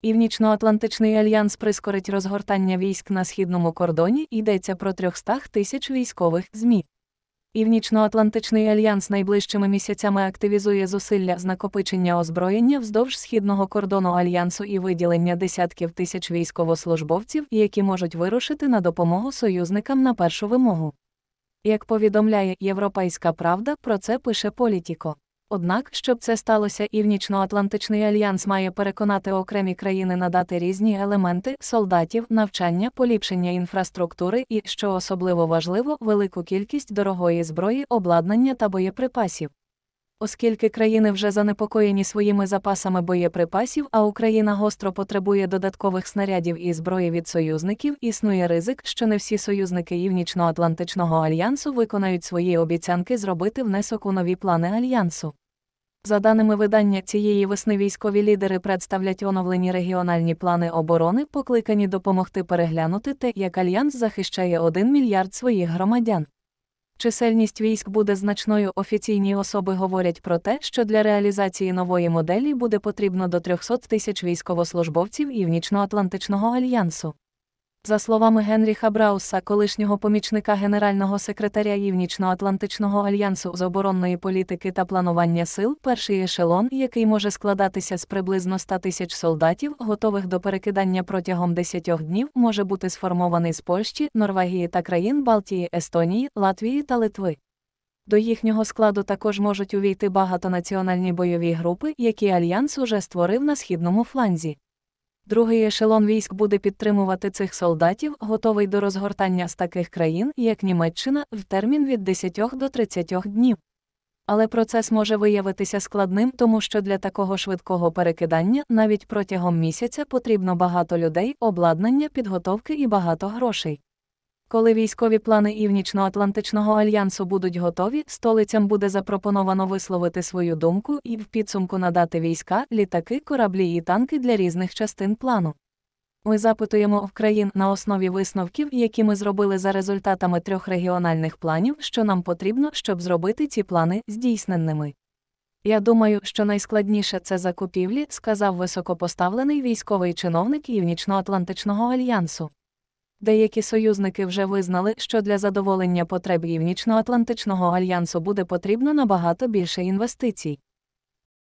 Північноатлантичний альянс прискорить розгортання військ на східному кордоні йдеться про 300 тисяч військових ЗМІ. Північноатлантичний альянс найближчими місяцями активізує зусилля з накопичення озброєння вздовж східного кордону альянсу і виділення десятків тисяч військовослужбовців, які можуть вирушити на допомогу союзникам на першу вимогу. Як повідомляє Європейська Правда, про це пише Політіко. Однак, щоб це сталося, Північноатлантичний альянс має переконати окремі країни надати різні елементи солдатів, навчання, поліпшення інфраструктури і, що особливо важливо, велику кількість дорогої зброї, обладнання та боєприпасів. Оскільки країни вже занепокоєні своїми запасами боєприпасів, а Україна гостро потребує додаткових снарядів і зброї від союзників, існує ризик, що не всі союзники північно альянсу виконають свої обіцянки зробити внесок у нові плани альянсу. За даними видання цієї весни, військові лідери представлять оновлені регіональні плани оборони, покликані допомогти переглянути те, як альянс захищає 1 мільярд своїх громадян чисельність військ буде значною. Офіційні особи говорять про те, що для реалізації нової моделі буде потрібно до 300 тисяч військовослужбовців північно альянсу. За словами Генріха Брауса, колишнього помічника генерального секретаря Північно-Атлантичного альянсу з оборонної політики та планування сил, перший ешелон, який може складатися з приблизно 100 тисяч солдатів, готових до перекидання протягом 10 днів, може бути сформований з Польщі, Норвегії та країн Балтії, Естонії, Латвії та Литви. До їхнього складу також можуть увійти багатонаціональні бойові групи, які альянс уже створив на східному фланзі. Другий ешелон військ буде підтримувати цих солдатів, готовий до розгортання з таких країн, як Німеччина, в термін від 10 до 30 днів. Але процес може виявитися складним, тому що для такого швидкого перекидання навіть протягом місяця потрібно багато людей, обладнання, підготовки і багато грошей. Коли військові плани Івнічно-Атлантичного альянсу будуть готові, столицям буде запропоновано висловити свою думку і в підсумку надати війська, літаки, кораблі і танки для різних частин плану. Ми запитуємо в країн на основі висновків, які ми зробили за результатами трьох регіональних планів, що нам потрібно, щоб зробити ці плани здійсненними. Я думаю, що найскладніше це закупівлі, сказав високопоставлений військовий чиновник Північно-Атлантичного альянсу. Деякі союзники вже визнали, що для задоволення потреб північноатлантичного альянсу буде потрібно набагато більше інвестицій.